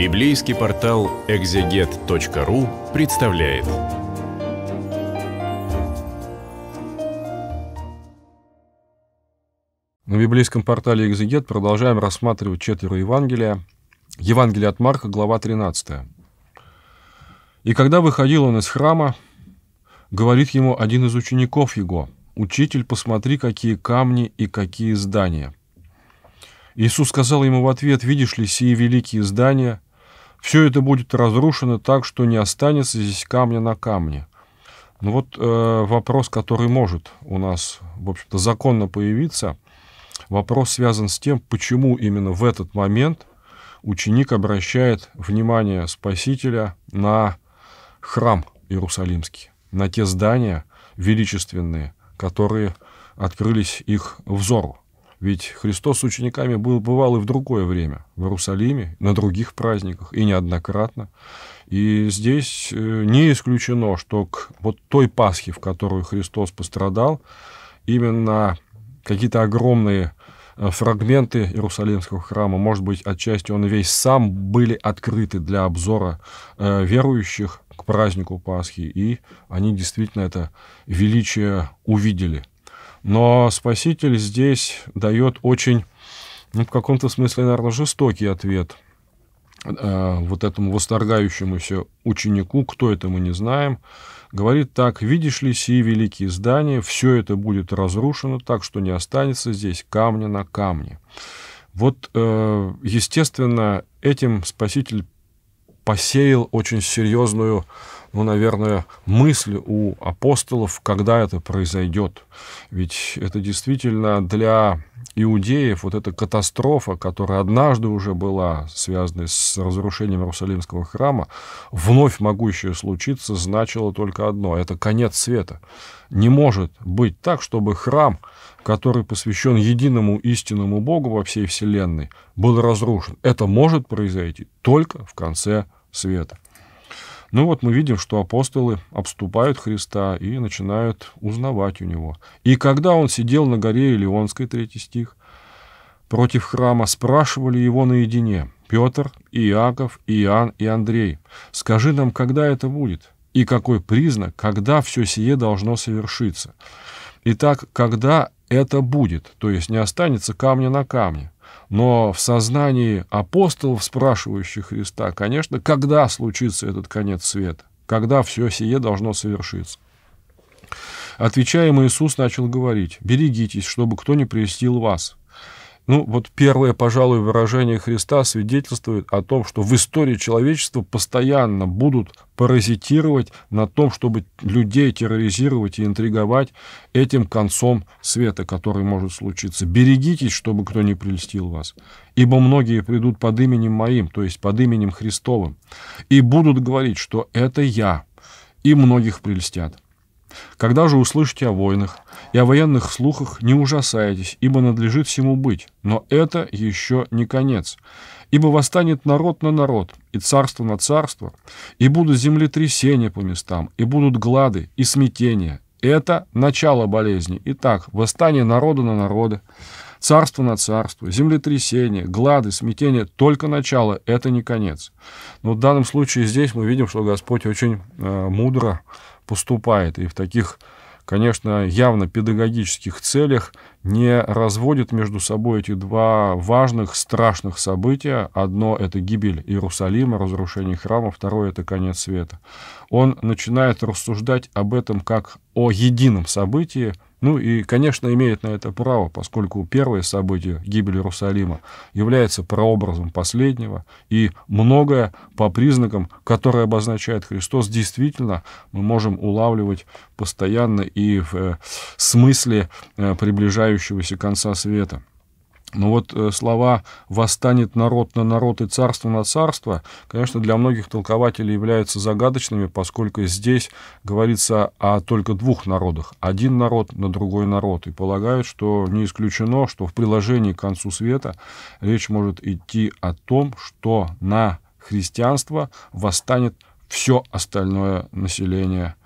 Библейский портал экзегет.ру представляет. На библейском портале «Экзегет» продолжаем рассматривать четверо Евангелия. Евангелие от Марка, глава 13. «И когда выходил он из храма, говорит ему один из учеников его, «Учитель, посмотри, какие камни и какие здания». Иисус сказал ему в ответ, «Видишь ли сие великие здания? Все это будет разрушено так, что не останется здесь камня на камне. Ну вот э, вопрос, который может у нас, в общем-то, законно появиться, вопрос связан с тем, почему именно в этот момент ученик обращает внимание Спасителя на храм Иерусалимский, на те здания величественные, которые открылись их взору. Ведь Христос с учениками был, бывал и в другое время, в Иерусалиме, на других праздниках, и неоднократно. И здесь э, не исключено, что к вот той Пасхе, в которую Христос пострадал, именно какие-то огромные э, фрагменты Иерусалимского храма, может быть, отчасти он весь сам, были открыты для обзора э, верующих к празднику Пасхи, и они действительно это величие увидели. Но Спаситель здесь дает очень, ну, в каком-то смысле, наверное, жестокий ответ э, вот этому восторгающемуся ученику, кто это мы не знаем, говорит так, видишь ли, сии великие здания, все это будет разрушено так, что не останется здесь камня на камне. Вот, э, естественно, этим Спаситель посеял очень серьезную ну, наверное, мысль у апостолов, когда это произойдет. Ведь это действительно для иудеев вот эта катастрофа, которая однажды уже была связана с разрушением Иерусалимского храма, вновь могущее случиться, значило только одно – это конец света. Не может быть так, чтобы храм, который посвящен единому истинному Богу во всей Вселенной, был разрушен. Это может произойти только в конце света. Ну вот мы видим, что апостолы обступают Христа и начинают узнавать у него. И когда он сидел на горе Илионской, третий стих, против храма, спрашивали его наедине, Петр, и Иаков, и Иоанн и Андрей, скажи нам, когда это будет, и какой признак, когда все сие должно совершиться. Итак, когда это будет, то есть не останется камня на камне, но в сознании апостолов, спрашивающих Христа, конечно, когда случится этот конец света? Когда все сие должно совершиться? Отвечая им, Иисус начал говорить, «Берегитесь, чтобы кто не прелестил вас, ну, вот первое, пожалуй, выражение Христа свидетельствует о том, что в истории человечества постоянно будут паразитировать на том, чтобы людей терроризировать и интриговать этим концом света, который может случиться. Берегитесь, чтобы кто не прельстил вас, ибо многие придут под именем моим, то есть под именем Христовым, и будут говорить, что это я, и многих прельстят. Когда же услышите о войнах и о военных слухах, не ужасайтесь, ибо надлежит всему быть. Но это еще не конец. Ибо восстанет народ на народ, и царство на царство, и будут землетрясения по местам, и будут глады, и смятения. Это начало болезни. Итак, восстание народа на народы. Царство на царство, землетрясение, глады, смятение — только начало, это не конец. Но в данном случае здесь мы видим, что Господь очень э, мудро поступает и в таких конечно, явно педагогических целях не разводит между собой эти два важных, страшных события. Одно — это гибель Иерусалима, разрушение храма, второе — это конец света. Он начинает рассуждать об этом как о едином событии, ну и, конечно, имеет на это право, поскольку первое событие гибели Иерусалима является прообразом последнего, и многое по признакам, которые обозначает Христос, действительно мы можем улавливать постоянно и в э, смысле э, приближающегося конца света. Но вот э, слова «восстанет народ на народ и царство на царство», конечно, для многих толкователей являются загадочными, поскольку здесь говорится о только двух народах. Один народ на другой народ. И полагают, что не исключено, что в приложении к концу света речь может идти о том, что на христианство восстанет все остальное население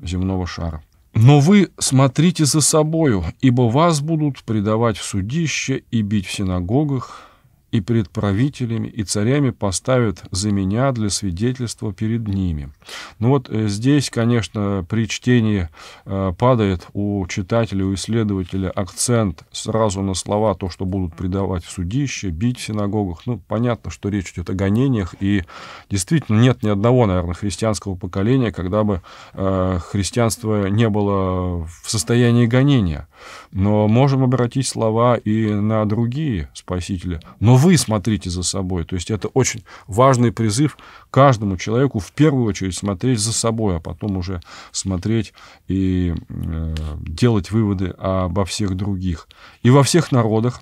земного шара. Но вы смотрите за собою, ибо вас будут предавать в судище и бить в синагогах, и пред правителями, и царями поставят за меня для свидетельства перед ними. Ну вот э, здесь, конечно, при чтении э, падает у читателя, у исследователя акцент сразу на слова, то, что будут предавать в судище, бить в синагогах. Ну, понятно, что речь идет о гонениях, и действительно нет ни одного, наверное, христианского поколения, когда бы э, христианство не было в состоянии гонения. Но можем обратить слова и на другие спасителя. Но вы смотрите за собой. То есть это очень важный призыв каждому человеку в первую очередь смотреть за собой, а потом уже смотреть и э, делать выводы обо всех других. И во всех народах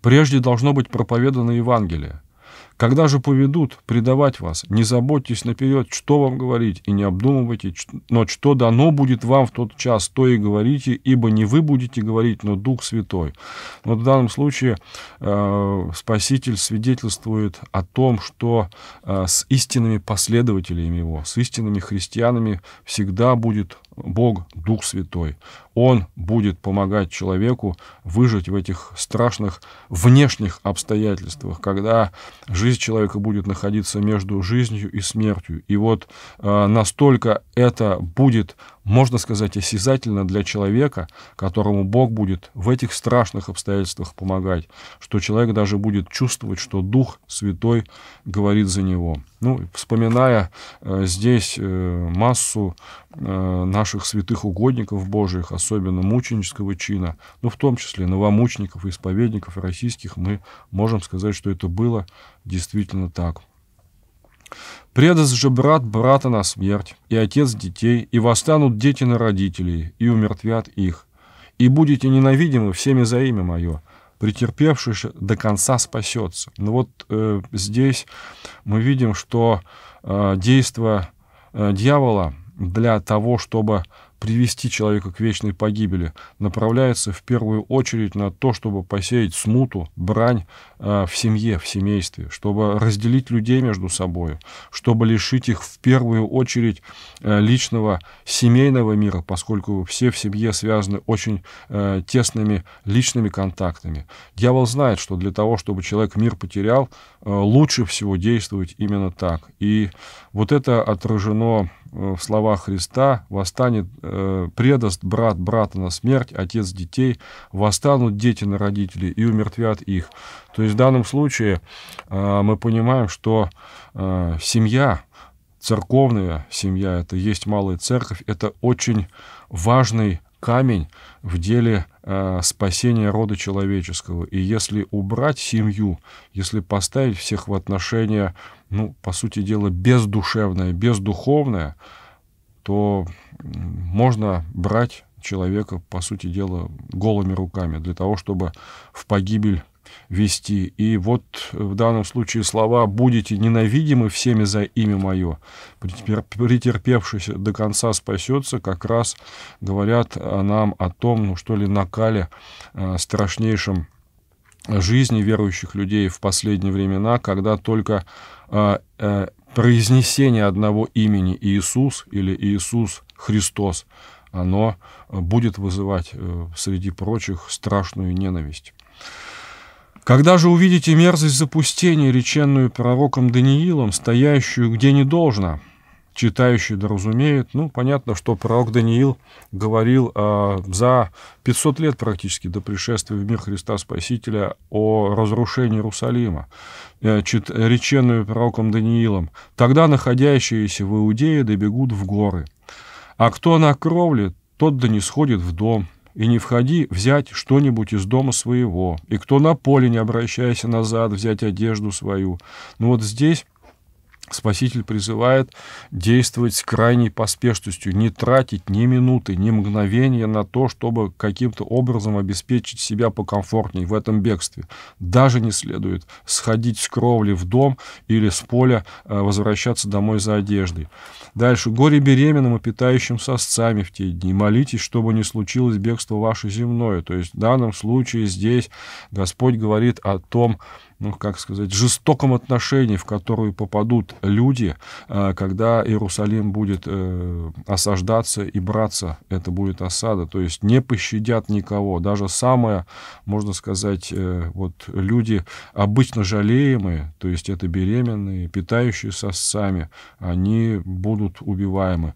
прежде должно быть проповедано Евангелие. Когда же поведут предавать вас, не заботьтесь наперед, что вам говорить, и не обдумывайте, но что дано будет вам в тот час, то и говорите, ибо не вы будете говорить, но Дух Святой. Но в данном случае э, Спаситель свидетельствует о том, что э, с истинными последователями его, с истинными христианами всегда будет Бог, Дух Святой. Он будет помогать человеку выжить в этих страшных внешних обстоятельствах, когда жизнь человека будет находиться между жизнью и смертью. И вот э, настолько это будет можно сказать, осязательно для человека, которому Бог будет в этих страшных обстоятельствах помогать, что человек даже будет чувствовать, что Дух Святой говорит за него. Ну, вспоминая э, здесь э, массу э, наших святых угодников Божьих, особенно мученического чина, ну, в том числе новомучеников, исповедников российских, мы можем сказать, что это было действительно так. Предаст же брат брата на смерть, и отец детей, и восстанут дети на родителей, и умертвят их. И будете ненавидимы всеми за имя мое. Претерпевший до конца спасется. Но ну вот э, здесь мы видим, что э, действие э, дьявола для того, чтобы привести человека к вечной погибели, направляется в первую очередь на то, чтобы посеять смуту, брань э, в семье, в семействе, чтобы разделить людей между собой, чтобы лишить их в первую очередь э, личного семейного мира, поскольку все в семье связаны очень э, тесными личными контактами. Дьявол знает, что для того, чтобы человек мир потерял, э, лучше всего действовать именно так. И вот это отражено э, в словах Христа «Восстанет э, Э, предаст брат брата на смерть, отец детей, восстанут дети на родителей и умертвят их. То есть в данном случае э, мы понимаем, что э, семья, церковная семья, это есть малая церковь, это очень важный камень в деле спасения рода человеческого. И если убрать семью, если поставить всех в отношения, ну, по сути дела, бездушевное, бездуховное, то можно брать человека, по сути дела, голыми руками для того, чтобы в погибель вести. И вот э, в данном случае слова «будете ненавидимы всеми за имя мое», претерпевшийся до конца спасется, как раз говорят нам о том, ну что ли, накале э, страшнейшем жизни верующих людей в последние времена, когда только э, произнесение одного имени Иисус или Иисус Христос, оно э, будет вызывать э, среди прочих страшную ненависть. Когда же увидите мерзость запустения, реченную пророком Даниилом, стоящую где не должно, читающий да разумеет, ну, понятно, что пророк Даниил говорил э, за 500 лет практически до пришествия в мир Христа Спасителя о разрушении Иерусалима, э, чит, реченную пророком Даниилом. «Тогда находящиеся в Иудее добегут в горы». А кто на кровле, тот да не сходит в дом, и не входи взять что-нибудь из дома своего, и кто на поле, не обращайся назад, взять одежду свою. Но ну вот здесь Спаситель призывает действовать с крайней поспешностью, не тратить ни минуты, ни мгновения на то, чтобы каким-то образом обеспечить себя покомфортнее в этом бегстве. Даже не следует сходить с кровли в дом или с поля э, возвращаться домой за одеждой. Дальше. Горе беременным и питающим сосцами в те дни. Молитесь, чтобы не случилось бегство ваше земное. То есть в данном случае здесь Господь говорит о том, ну, как сказать, жестоком отношении, в которую попадут люди, э, когда Иерусалим будет э, осаждаться и браться. Это будет осада. То есть не пощадят никого. Даже самое, можно сказать, э, вот люди обычно жалеемые, то есть это беременные, питающие сосцами, они будут убиваемы.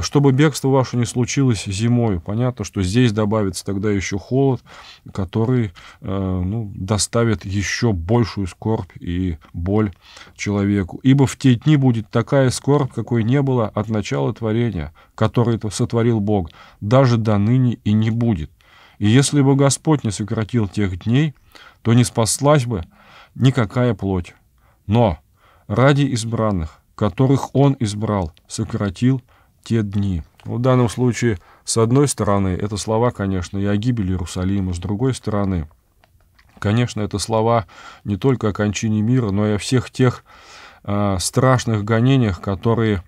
Чтобы бегство ваше не случилось зимой, понятно, что здесь добавится тогда еще холод, который ну, доставит еще больше большую скорбь и боль человеку. Ибо в те дни будет такая скорбь, какой не было от начала творения, который сотворил Бог, даже до ныне и не будет. И если бы Господь не сократил тех дней, то не спаслась бы никакая плоть. Но ради избранных, которых Он избрал, сократил те дни. В данном случае, с одной стороны, это слова, конечно, и о гибели Иерусалима, с другой стороны – Конечно, это слова не только о кончине мира, но и о всех тех э, страшных гонениях, которые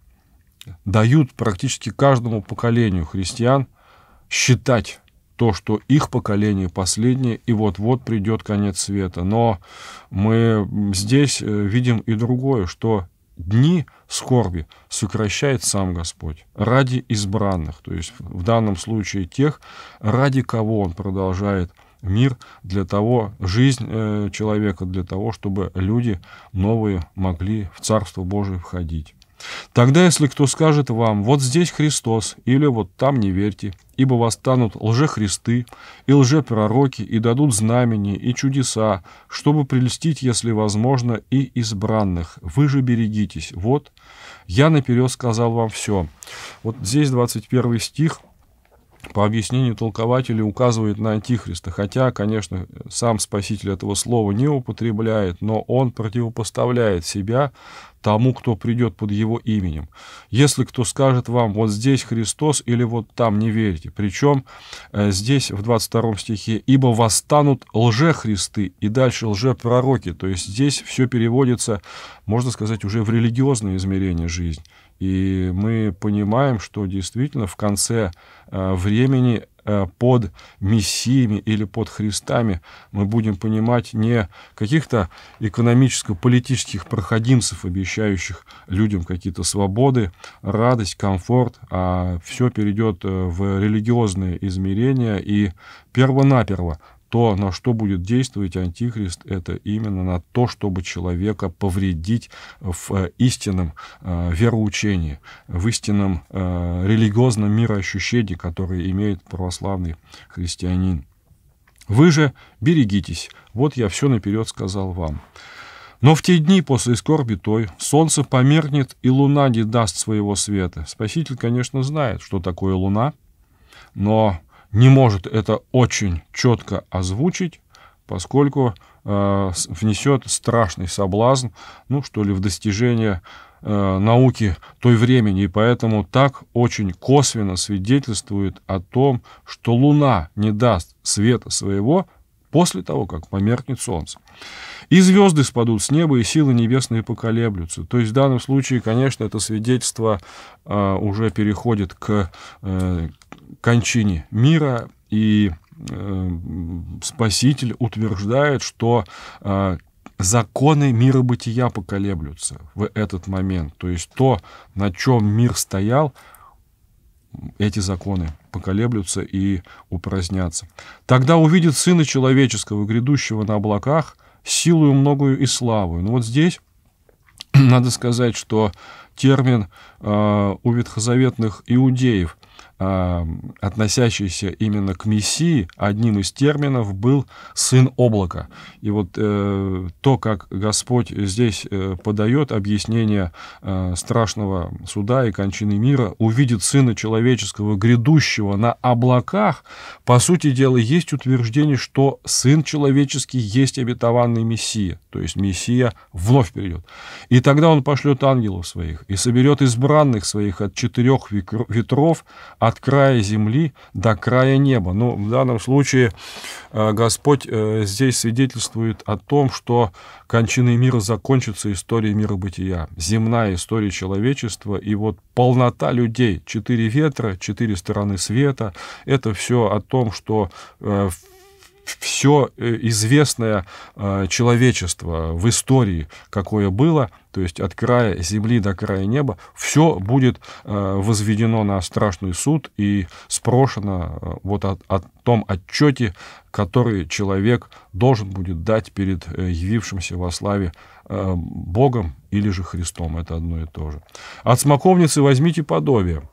дают практически каждому поколению христиан считать то, что их поколение последнее, и вот-вот придет конец света. Но мы здесь э, видим и другое, что дни скорби сокращает сам Господь ради избранных, то есть в данном случае тех, ради кого Он продолжает – мир для того, жизнь э, человека для того, чтобы люди новые могли в Царство Божие входить. Тогда, если кто скажет вам, вот здесь Христос, или вот там не верьте, ибо восстанут лжехристы и лжепророки, и дадут знамения и чудеса, чтобы прельстить, если возможно, и избранных. Вы же берегитесь. Вот, я наперед сказал вам все. Вот здесь 21 стих – по объяснению толкователей указывает на Антихриста, хотя, конечно, сам Спаситель этого слова не употребляет, но он противопоставляет себя тому, кто придет под его именем. Если кто скажет вам, вот здесь Христос или вот там, не верите. Причем э, здесь в 22 стихе, ибо восстанут лжехристы и дальше лжепророки. То есть здесь все переводится, можно сказать, уже в религиозное измерение жизни. И мы понимаем, что действительно в конце э, времени э, под мессиями или под Христами мы будем понимать не каких-то экономическо-политических проходимцев, обещающих людям какие-то свободы, радость, комфорт, а все перейдет э, в религиозные измерения и первонаперво то, на что будет действовать Антихрист, это именно на то, чтобы человека повредить в э, истинном э, вероучении, в истинном э, религиозном мироощущении, которое имеет православный христианин. Вы же берегитесь, вот я все наперед сказал вам. Но в те дни после скорби той солнце померкнет, и луна не даст своего света. Спаситель, конечно, знает, что такое луна, но не может это очень четко озвучить, поскольку э, внесет страшный соблазн, ну что ли, в достижение э, науки той времени, и поэтому так очень косвенно свидетельствует о том, что Луна не даст света своего после того, как померкнет Солнце. И звезды спадут с неба, и силы небесные поколеблются. То есть в данном случае, конечно, это свидетельство э, уже переходит к, э, кончине мира, и э, Спаситель утверждает, что э, законы мира бытия поколеблются в этот момент. То есть то, на чем мир стоял, эти законы поколеблются и упразднятся. Тогда увидит Сына Человеческого, грядущего на облаках, силою многою и славою. Ну вот здесь надо сказать, что термин э, у ветхозаветных иудеев относящийся именно к Мессии, одним из терминов был «сын облака». И вот э, то, как Господь здесь э, подает объяснение э, страшного суда и кончины мира, увидит Сына Человеческого, грядущего на облаках, по сути дела, есть утверждение, что Сын Человеческий есть обетованный Мессия, то есть Мессия вновь придет. И тогда Он пошлет ангелов своих и соберет избранных своих от четырех ветров, от края земли до края неба. Но ну, в данном случае э, Господь э, здесь свидетельствует о том, что кончиной мира закончится история мира бытия, земная история человечества, и вот полнота людей, четыре ветра, четыре стороны света, это все о том, что э, все э, известное э, человечество в истории, какое было, то есть от края земли до края неба, все будет э, возведено на страшный суд и спрошено вот о, о том отчете, который человек должен будет дать перед явившимся во славе Богом или же Христом. Это одно и то же. От смоковницы возьмите подобие –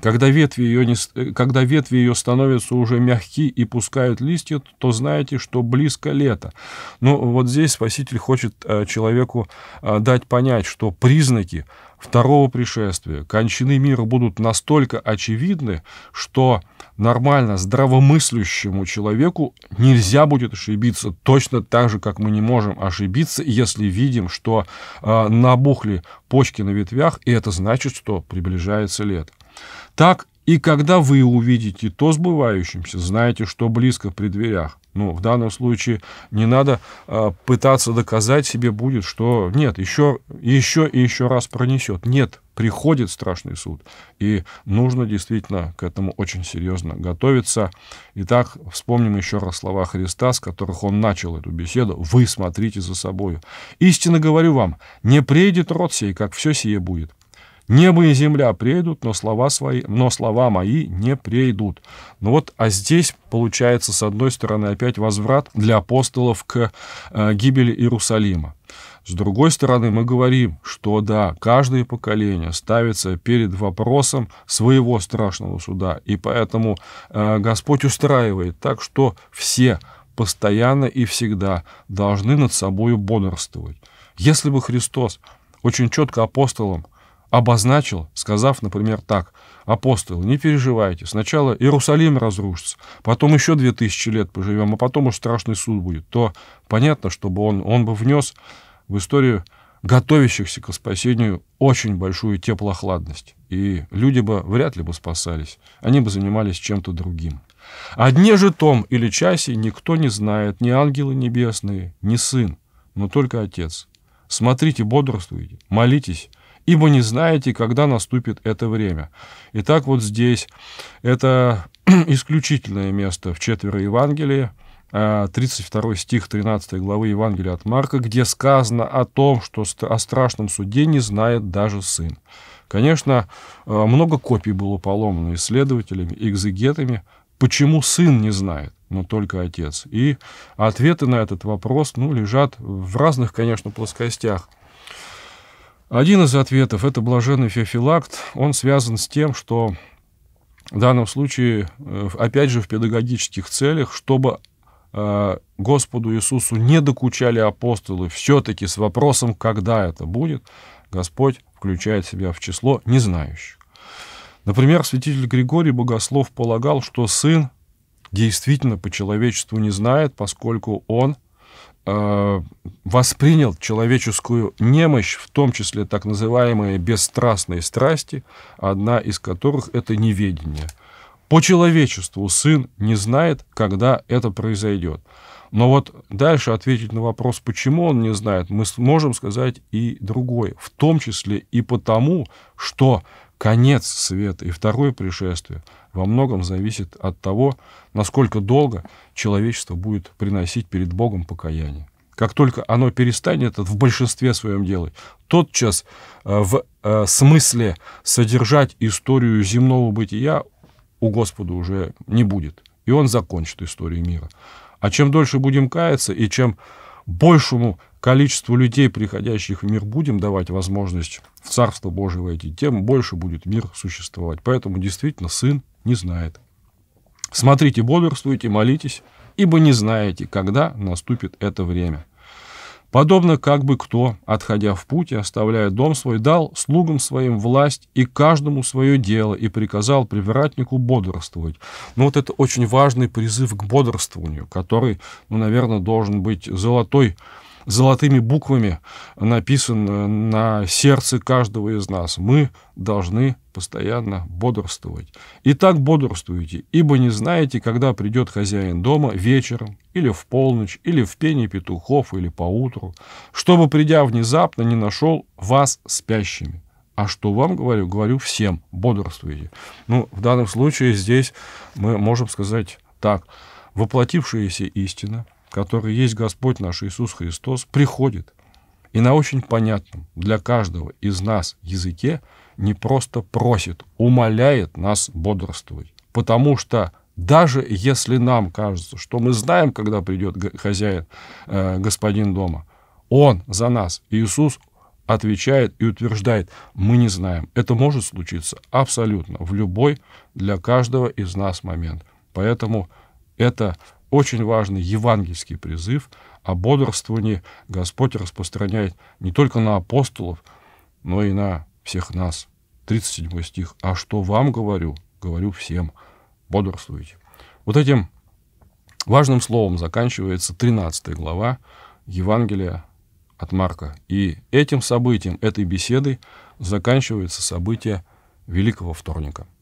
когда ветви, ее не, э, когда ветви ее становятся уже мягки и пускают листья, то знаете, что близко лето. Но ну, вот здесь Спаситель хочет э, человеку э, дать понять, что признаки второго пришествия, кончины мира будут настолько очевидны, что нормально здравомыслящему человеку нельзя будет ошибиться, точно так же, как мы не можем ошибиться, если видим, что набухли почки на ветвях, и это значит, что приближается лето. Так и когда вы увидите то сбывающимся, знаете, что близко при дверях. Ну, в данном случае не надо э, пытаться доказать себе будет, что нет, еще, еще и еще раз пронесет. Нет, приходит страшный суд. И нужно действительно к этому очень серьезно готовиться. Итак, вспомним еще раз слова Христа, с которых он начал эту беседу. «Вы смотрите за собой. Истинно говорю вам, не приедет род сей, как все сие будет. Небо и земля придут, но слова, свои, но слова мои не придут. Ну вот, а здесь получается, с одной стороны, опять возврат для апостолов к э, гибели Иерусалима. С другой стороны, мы говорим, что да, каждое поколение ставится перед вопросом своего страшного суда, и поэтому э, Господь устраивает так, что все постоянно и всегда должны над собой бодрствовать. Если бы Христос очень четко апостолам обозначил, сказав, например, так, «Апостолы, не переживайте, сначала Иерусалим разрушится, потом еще две тысячи лет поживем, а потом уж страшный суд будет», то понятно, чтобы он, он бы внес в историю готовящихся к спасению очень большую теплохладность. И люди бы вряд ли бы спасались, они бы занимались чем-то другим. О дне же том или часе никто не знает, ни ангелы небесные, ни сын, но только Отец. Смотрите, бодрствуйте, молитесь, ибо не знаете, когда наступит это время. Итак, вот здесь это исключительное место в четверо Евангелия, 32 а, стих 13 главы Евангелия от Марка, где сказано о том, что о страшном суде не знает даже сын. Конечно, э, много копий было поломано исследователями, экзегетами, почему сын не знает, но только отец. И ответы на этот вопрос ну, лежат в разных, конечно, плоскостях. Один из ответов – это блаженный феофилакт. Он связан с тем, что в данном случае, э, опять же, в педагогических целях, чтобы э, Господу Иисусу не докучали апостолы, все-таки с вопросом, когда это будет, Господь включает себя в число незнающих. Например, святитель Григорий Богослов полагал, что сын действительно по человечеству не знает, поскольку он – Э, воспринял человеческую немощь, в том числе так называемые бесстрастные страсти, одна из которых – это неведение. По человечеству сын не знает, когда это произойдет. Но вот дальше ответить на вопрос, почему он не знает, мы сможем сказать и другое, в том числе и потому, что конец света и второе пришествие во многом зависит от того, насколько долго человечество будет приносить перед Богом покаяние. Как только оно перестанет это в большинстве своем делать, тотчас э, в э, смысле содержать историю земного бытия у Господа уже не будет. И он закончит историю мира. А чем дольше будем каяться и чем большему количеству людей, приходящих в мир, будем давать возможность в Царство Божие войти, тем больше будет мир существовать. Поэтому действительно сын не знает. Смотрите, бодрствуйте, молитесь, ибо не знаете, когда наступит это время. Подобно как бы кто, отходя в путь и оставляя дом свой, дал слугам своим власть и каждому свое дело и приказал привратнику бодрствовать. Ну вот это очень важный призыв к бодрствованию, который, ну, наверное, должен быть золотой золотыми буквами написан э, на сердце каждого из нас. Мы должны постоянно бодрствовать. И так бодрствуйте, ибо не знаете, когда придет хозяин дома вечером или в полночь, или в пении петухов, или поутру, чтобы, придя внезапно, не нашел вас спящими. А что вам говорю? Говорю всем, бодрствуйте. Ну, в данном случае здесь мы можем сказать так. Воплотившаяся истина, которая есть Господь наш Иисус Христос, приходит. И на очень понятном для каждого из нас языке не просто просит, умоляет нас бодрствовать. Потому что даже если нам кажется, что мы знаем, когда придет хозяин, э, господин дома, он за нас, Иисус, отвечает и утверждает, мы не знаем. Это может случиться абсолютно в любой для каждого из нас момент. Поэтому это очень важный евангельский призыв о бодрствовании. Господь распространяет не только на апостолов, но и на всех нас. 37 стих. «А что вам говорю, говорю всем» бодрствуйте. Вот этим важным словом заканчивается 13 глава Евангелия от Марка. И этим событием, этой беседой заканчивается событие Великого Вторника –